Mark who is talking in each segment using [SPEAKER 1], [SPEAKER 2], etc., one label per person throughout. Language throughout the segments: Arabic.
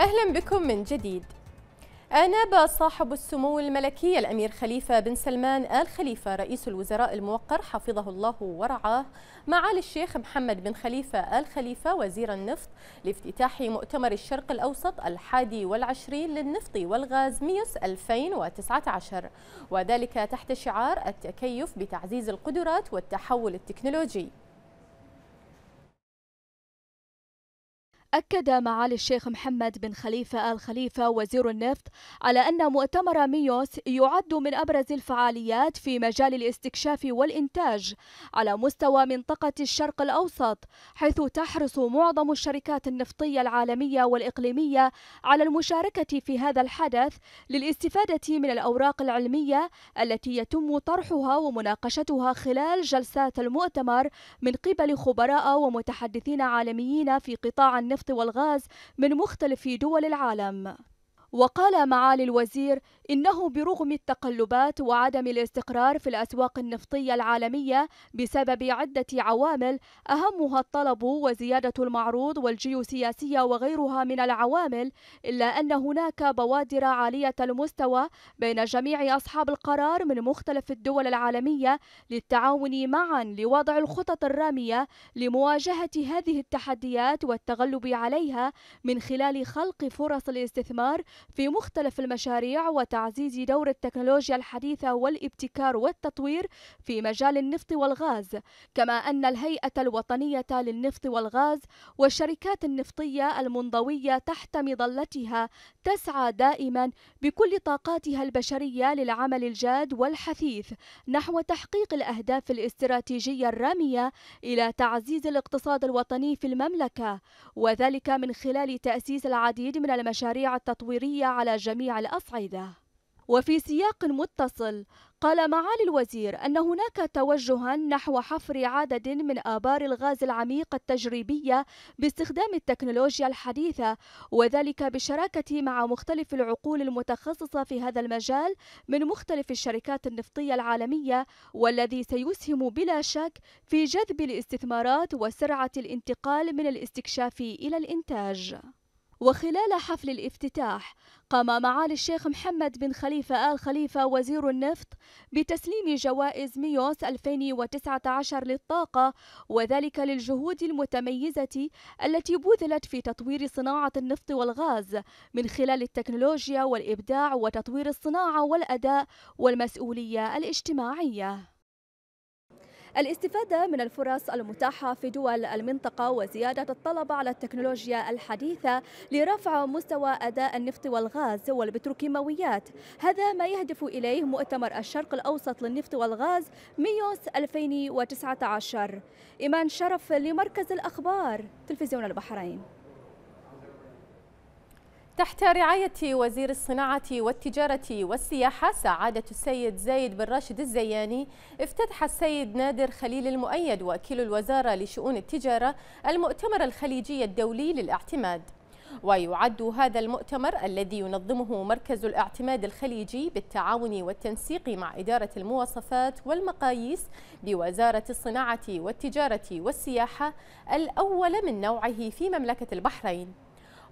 [SPEAKER 1] أهلا بكم من جديد أناب صاحب السمو الملكي الأمير خليفة بن سلمان آل خليفة رئيس الوزراء الموقر حفظه الله ورعاه معالي الشيخ محمد بن خليفة آل خليفة وزير النفط لافتتاح مؤتمر الشرق الأوسط الحادي والعشرين للنفط والغاز ميوس 2019 وذلك تحت شعار التكيف بتعزيز القدرات والتحول التكنولوجي
[SPEAKER 2] أكد معالي الشيخ محمد بن خليفة آل خليفة وزير النفط على أن مؤتمر ميوس يعد من أبرز الفعاليات في مجال الاستكشاف والإنتاج على مستوى منطقة الشرق الأوسط حيث تحرص معظم الشركات النفطية العالمية والإقليمية على المشاركة في هذا الحدث للاستفادة من الأوراق العلمية التي يتم طرحها ومناقشتها خلال جلسات المؤتمر من قبل خبراء ومتحدثين عالميين في قطاع النفط النفط والغاز من مختلف دول العالم وقال معالي الوزير إنه برغم التقلبات وعدم الاستقرار في الأسواق النفطية العالمية بسبب عدة عوامل أهمها الطلب وزيادة المعروض والجيوسياسية وغيرها من العوامل إلا أن هناك بوادر عالية المستوى بين جميع أصحاب القرار من مختلف الدول العالمية للتعاون معا لوضع الخطط الرامية لمواجهة هذه التحديات والتغلب عليها من خلال خلق فرص الاستثمار في مختلف المشاريع وتعاون لتعزيز دور التكنولوجيا الحديثة والابتكار والتطوير في مجال النفط والغاز كما أن الهيئة الوطنية للنفط والغاز والشركات النفطية المنضوية تحت مظلتها تسعى دائما بكل طاقاتها البشرية للعمل الجاد والحثيث نحو تحقيق الأهداف الاستراتيجية الرامية إلى تعزيز الاقتصاد الوطني في المملكة وذلك من خلال تأسيس العديد من المشاريع التطويرية على جميع الأصعدة وفي سياق متصل قال معالي الوزير أن هناك توجها نحو حفر عدد من آبار الغاز العميق التجريبية باستخدام التكنولوجيا الحديثة وذلك بالشراكة مع مختلف العقول المتخصصة في هذا المجال من مختلف الشركات النفطية العالمية والذي سيسهم بلا شك في جذب الاستثمارات وسرعة الانتقال من الاستكشاف إلى الإنتاج. وخلال حفل الافتتاح قام معالي الشيخ محمد بن خليفة آل خليفة وزير النفط بتسليم جوائز ميوس 2019 للطاقة وذلك للجهود المتميزة التي بذلت في تطوير صناعة النفط والغاز من خلال التكنولوجيا والإبداع وتطوير الصناعة والأداء والمسؤولية الاجتماعية الاستفادة من الفرص المتاحة في دول المنطقة وزيادة الطلب على التكنولوجيا الحديثة لرفع مستوى أداء النفط والغاز والبتروكيماويات هذا ما يهدف إليه مؤتمر الشرق الأوسط للنفط والغاز ميوس 2019 إيمان شرف لمركز الأخبار تلفزيون البحرين تحت رعاية وزير الصناعة
[SPEAKER 1] والتجارة والسياحة سعادة السيد زايد بن راشد الزياني افتتح السيد نادر خليل المؤيد وكيل الوزارة لشؤون التجارة المؤتمر الخليجي الدولي للاعتماد ويعد هذا المؤتمر الذي ينظمه مركز الاعتماد الخليجي بالتعاون والتنسيق مع إدارة المواصفات والمقاييس بوزارة الصناعة والتجارة والسياحة الأول من نوعه في مملكة البحرين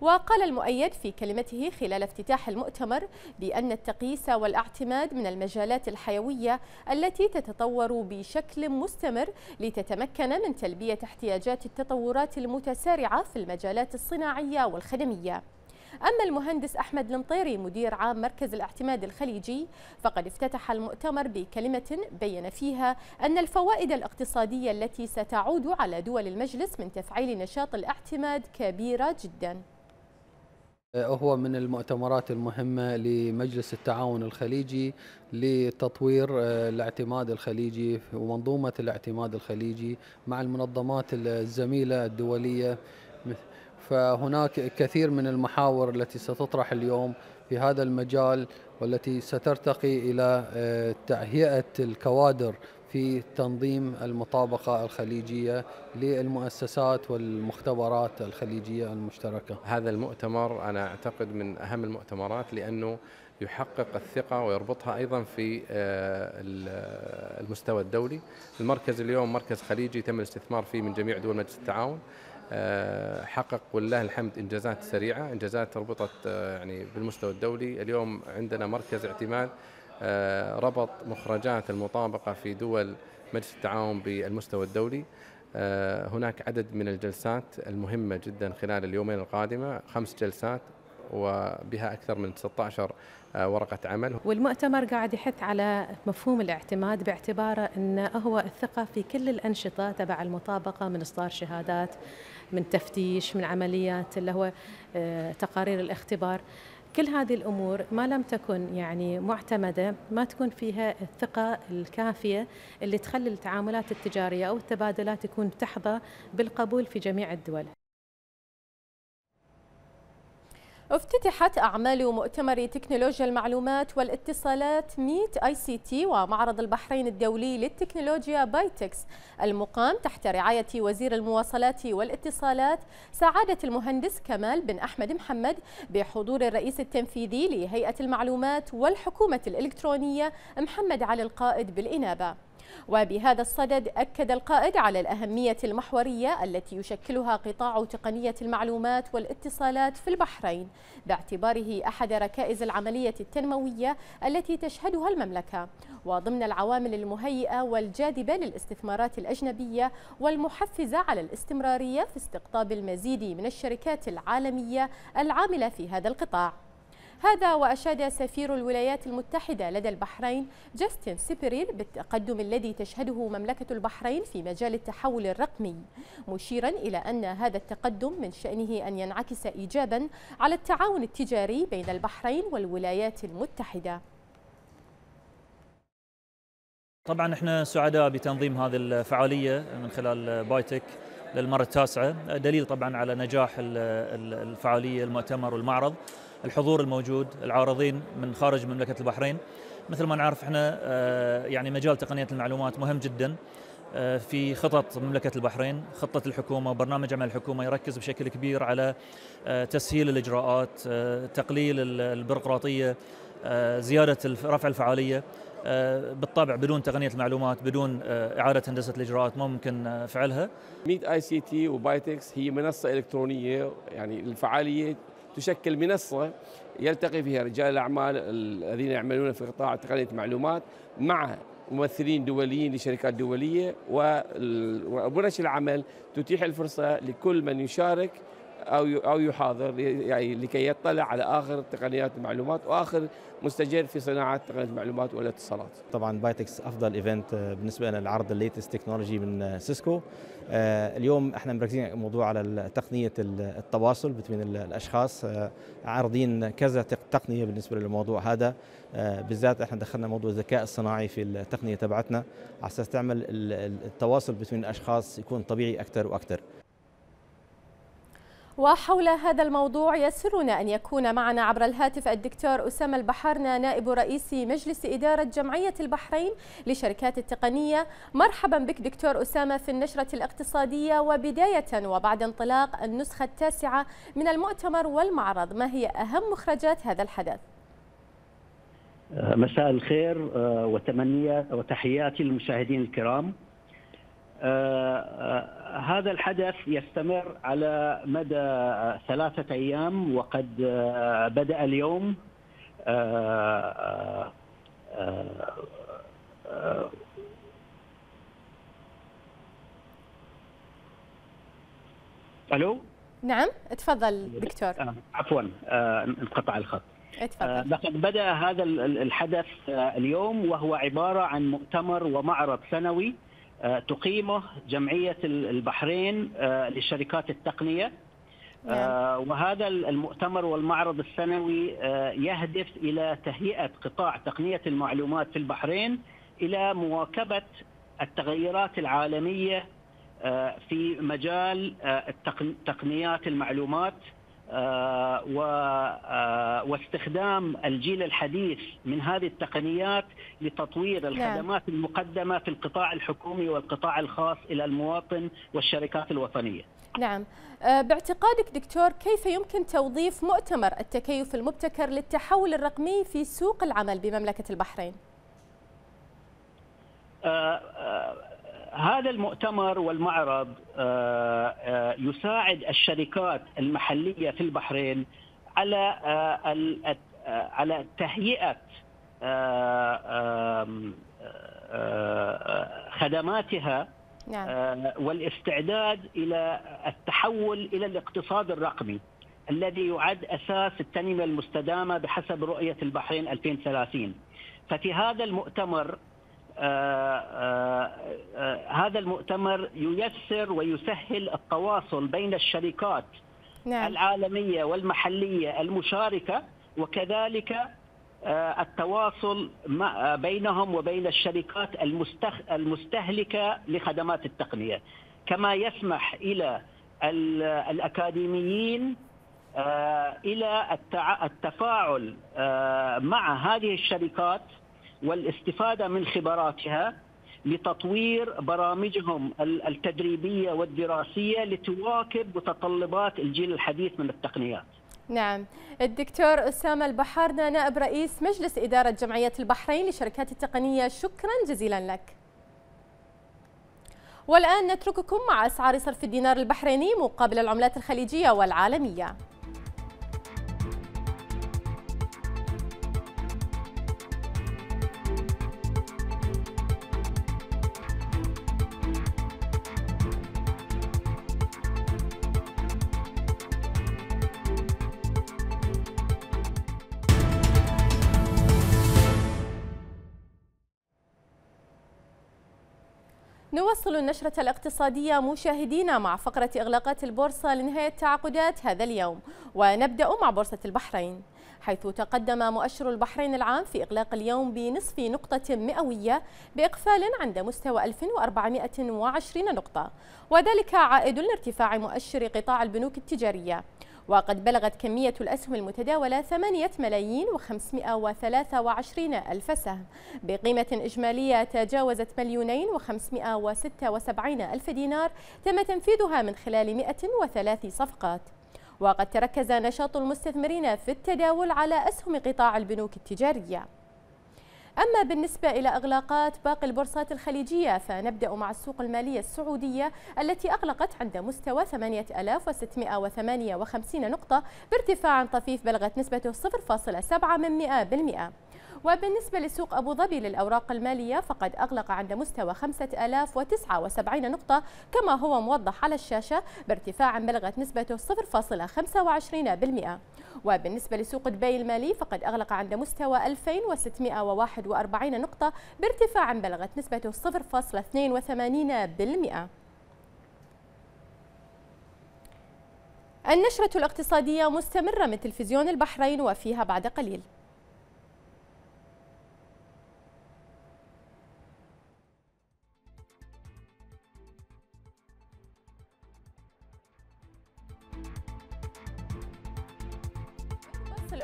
[SPEAKER 1] وقال المؤيد في كلمته خلال افتتاح المؤتمر بأن التقييس والاعتماد من المجالات الحيوية التي تتطور بشكل مستمر لتتمكن من تلبية احتياجات التطورات المتسارعة في المجالات الصناعية والخدمية أما المهندس أحمد المطيري مدير عام مركز الاعتماد الخليجي فقد افتتح المؤتمر بكلمة بين فيها أن الفوائد الاقتصادية التي ستعود على دول المجلس من تفعيل نشاط الاعتماد كبيرة جداً هو من المؤتمرات المهمة لمجلس التعاون الخليجي لتطوير آه، الاعتماد الخليجي ومنظومة الاعتماد الخليجي مع المنظمات الزميلة الدولية فهناك كثير من المحاور التي ستطرح اليوم في هذا المجال والتي سترتقي إلى آه، تهيئة الكوادر في تنظيم المطابقة الخليجية للمؤسسات والمختبرات الخليجية المشتركة هذا المؤتمر أنا أعتقد من أهم المؤتمرات لأنه يحقق الثقة ويربطها أيضا في آه، المستوى الدولي المركز اليوم مركز خليجي تم الاستثمار فيه من جميع دول مجلس التعاون آه، حقق ولله الحمد انجازات سريعه انجازات ربطت آه، يعني بالمستوى الدولي اليوم عندنا مركز اعتماد آه، ربط مخرجات المطابقة في دول مجلس التعاون بالمستوى الدولي آه، هناك عدد من الجلسات المهمة جدا خلال اليومين القادمة خمس جلسات وبها أكثر من 16 آه، ورقة عمل والمؤتمر قاعد يحث على مفهوم الاعتماد باعتباره أنه هو الثقة في كل الأنشطة تبع المطابقة من إصدار شهادات من تفتيش من عمليات اللي هو تقارير الاختبار كل هذه الامور ما لم تكن يعني معتمده ما تكون فيها الثقه الكافيه اللي تخلي التعاملات التجاريه او التبادلات تكون تحظى بالقبول في جميع الدول افتتحت أعمال مؤتمر تكنولوجيا المعلومات والاتصالات ميت اي سي تي ومعرض البحرين الدولي للتكنولوجيا بايتكس المقام تحت رعاية وزير المواصلات والاتصالات سعادة المهندس كمال بن أحمد محمد بحضور الرئيس التنفيذي لهيئة المعلومات والحكومة الإلكترونية محمد علي القائد بالإنابة وبهذا الصدد أكد القائد على الأهمية المحورية التي يشكلها قطاع تقنية المعلومات والاتصالات في البحرين باعتباره أحد ركائز العملية التنموية التي تشهدها المملكة وضمن العوامل المهيئة والجاذبة للاستثمارات الأجنبية والمحفزة على الاستمرارية في استقطاب المزيد من الشركات العالمية العاملة في هذا القطاع هذا وأشاد سفير الولايات المتحدة لدى البحرين جاستن سيبريل بالتقدم الذي تشهده مملكة البحرين في مجال التحول الرقمي مشيرا إلى أن هذا التقدم من شأنه أن ينعكس إيجابا على التعاون التجاري بين البحرين والولايات المتحدة
[SPEAKER 3] طبعا احنا سعداء بتنظيم هذه الفعاليه من خلال بايتك للمره التاسعه دليل طبعا على نجاح الفعاليه المؤتمر والمعرض الحضور الموجود العارضين من خارج مملكة البحرين مثل ما نعرف احنا آه، يعني مجال تقنية المعلومات مهم جدا آه، في خطط مملكة البحرين خطة الحكومة وبرنامج عمل الحكومة يركز بشكل كبير على آه، تسهيل الإجراءات تقليل البيروقراطية زيادة رفع الفعالية بالطبع بدون تقنية المعلومات بدون إعادة هندسة الإجراءات ما ممكن فعلها ميد آي سي تي وبايتكس هي منصة إلكترونية يعني الفعالية تشكل منصة يلتقي فيها رجال الأعمال
[SPEAKER 1] الذين يعملون في قطاع تقنية المعلومات مع ممثلين دوليين لشركات دولية وورش العمل تتيح الفرصة لكل من يشارك او او يحاضر يعني لكي يطلع على اخر تقنيات المعلومات واخر
[SPEAKER 3] مستجد في صناعه تقنيه المعلومات والاتصالات. طبعا بايتكس افضل ايفنت آه، بالنسبه لنا الليتست تكنولوجي من سيسكو. آه، آه، اليوم احنا مركزين الموضوع على تقنيه التواصل بين الاشخاص عارضين كذا تقنيه بالنسبه للموضوع هذا بالذات احنا دخلنا موضوع الذكاء الصناعي في التقنيه تبعتنا على اساس تعمل التواصل بين الاشخاص يكون طبيعي اكثر واكثر.
[SPEAKER 1] وحول هذا الموضوع يسرنا أن يكون معنا عبر الهاتف الدكتور أسامة البحرنا نائب رئيس مجلس إدارة جمعية البحرين لشركات التقنية مرحبا بك دكتور أسامة في النشرة الاقتصادية وبداية وبعد انطلاق النسخة التاسعة من المؤتمر والمعرض ما هي أهم مخرجات هذا الحدث؟
[SPEAKER 3] مساء الخير آه، وتمنيات وتحياتي للمشاهدين الكرام آه، آه، هذا الحدث يستمر على مدى ثلاثة أيام وقد آه، بدأ اليوم آه، آه، ألو
[SPEAKER 1] نعم تفضل دكتور
[SPEAKER 3] عفوا انقطع الخط لقد بدأ هذا الحدث اليوم وهو عبارة عن مؤتمر ومعرض سنوي آه، تقيمه جمعية البحرين آه، لشركات التقنية آه، نعم. وهذا المؤتمر والمعرض السنوي يهدف إلى تهيئة قطاع تقنية المعلومات في البحرين إلى مواكبة التغيرات العالمية في مجال تقنيات المعلومات آه، آه، واستخدام الجيل الحديث من هذه التقنيات لتطوير نعم. الخدمات المقدمه في القطاع الحكومي والقطاع الخاص الى المواطن والشركات الوطنيه.
[SPEAKER 1] نعم آه، باعتقادك دكتور كيف يمكن توظيف مؤتمر التكيف المبتكر للتحول الرقمي في سوق العمل بمملكه البحرين؟
[SPEAKER 3] هذا المؤتمر والمعرض آه، آه، يساعد الشركات المحليه في البحرين على آه، على تهيئه خدماتها نعم. والاستعداد الى التحول الى الاقتصاد الرقمي الذي يعد اساس التنميه المستدامه بحسب رؤيه البحرين 2030 ففي هذا المؤتمر آه، آه، آه، هذا المؤتمر ييسر ويسهل التواصل بين الشركات نعم. العالمية والمحلية المشاركة وكذلك التواصل بينهم وبين الشركات المستخ... المستهلكة لخدمات التقنية كما يسمح إلى الأكاديميين إلى التفاعل مع هذه الشركات والاستفاده من خبراتها لتطوير برامجهم التدريبيه والدراسيه لتواكب متطلبات الجيل الحديث من التقنيات.
[SPEAKER 1] نعم الدكتور أسامة البحارنا نائب رئيس مجلس إدارة جمعية البحرين للشركات التقنية شكرا جزيلا لك والآن نترككم مع أسعار صرف الدينار البحريني مقابل العملات الخليجية والعالمية نواصل النشرة الاقتصادية مشاهدينا مع فقرة إغلاقات البورصة لنهاية تعاقدات هذا اليوم ونبدأ مع بورصة البحرين حيث تقدم مؤشر البحرين العام في إغلاق اليوم بنصف نقطة مئوية بإقفال عند مستوى 1420 نقطة وذلك عائد لارتفاع مؤشر قطاع البنوك التجارية وقد بلغت كمية الأسهم المتداولة 8 ملايين و523 ألف سهم بقيمة إجمالية تجاوزت مليونين و576 ألف دينار تم تنفيذها من خلال 103 صفقات وقد تركز نشاط المستثمرين في التداول على أسهم قطاع البنوك التجارية أما بالنسبة إلى إغلاقات باقي البورصات الخليجية فنبدأ مع السوق المالية السعودية التي أغلقت عند مستوى 8658 نقطة بارتفاع طفيف بلغت نسبته 0.7 وبالنسبة لسوق أبو ظبي للأوراق المالية فقد أغلق عند مستوى 5079 نقطة كما هو موضح على الشاشة بارتفاع بلغت نسبته 0.25% وبالنسبة لسوق دبي المالي فقد أغلق عند مستوى 2641 نقطة بارتفاع بلغت نسبته 0.82%. النشرة الاقتصادية مستمرة من تلفزيون البحرين وفيها بعد قليل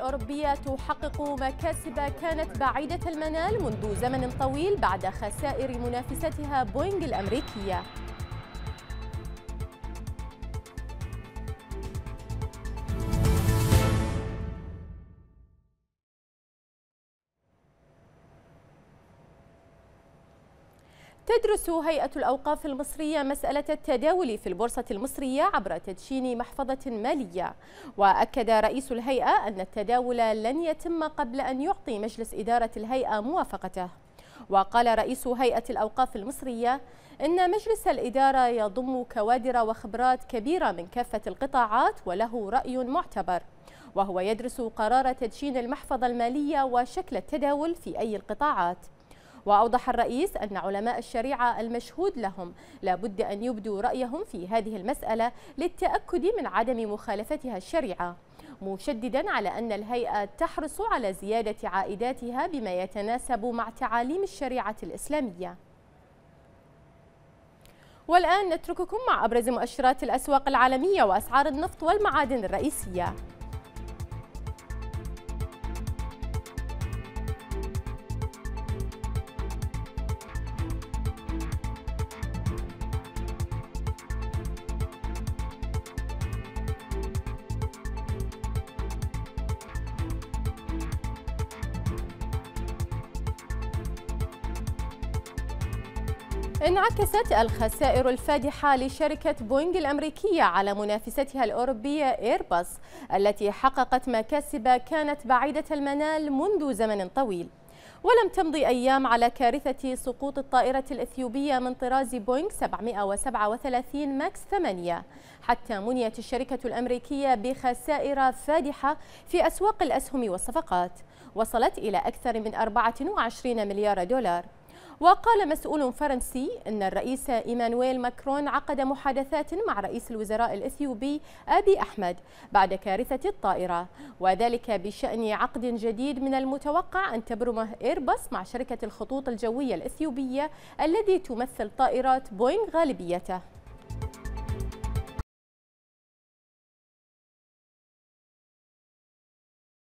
[SPEAKER 1] الأوروبية تحقق مكاسب كانت بعيدة المنال منذ زمن طويل بعد خسائر منافستها بوينغ الأمريكية تدرس هيئة الأوقاف المصرية مسألة التداول في البورصة المصرية عبر تدشين محفظة مالية وأكد رئيس الهيئة أن التداول لن يتم قبل أن يعطي مجلس إدارة الهيئة موافقته وقال رئيس هيئة الأوقاف المصرية إن مجلس الإدارة يضم كوادر وخبرات كبيرة من كافة القطاعات وله رأي معتبر وهو يدرس قرار تدشين المحفظة المالية وشكل التداول في أي القطاعات وأوضح الرئيس أن علماء الشريعة المشهود لهم لابد أن يبدوا رأيهم في هذه المسألة للتأكد من عدم مخالفتها الشريعة مشددا على أن الهيئة تحرص على زيادة عائداتها بما يتناسب مع تعاليم الشريعة الإسلامية والآن نترككم مع أبرز مؤشرات الأسواق العالمية وأسعار النفط والمعادن الرئيسية انعكست الخسائر الفادحة لشركة بوينغ الأمريكية على منافستها الأوروبية إيرباص التي حققت مكاسب كانت بعيدة المنال منذ زمن طويل ولم تمضي أيام على كارثة سقوط الطائرة الإثيوبية من طراز بوينغ 737 ماكس 8 حتى منيت الشركة الأمريكية بخسائر فادحة في أسواق الأسهم والصفقات وصلت إلى أكثر من 24 مليار دولار وقال مسؤول فرنسي أن الرئيس إيمانويل ماكرون عقد محادثات مع رئيس الوزراء الإثيوبي أبي أحمد بعد كارثة الطائرة وذلك بشأن عقد جديد من المتوقع أن تبرمه إيرباص مع شركة الخطوط الجوية الإثيوبية الذي تمثل
[SPEAKER 2] طائرات بوينغ غالبيته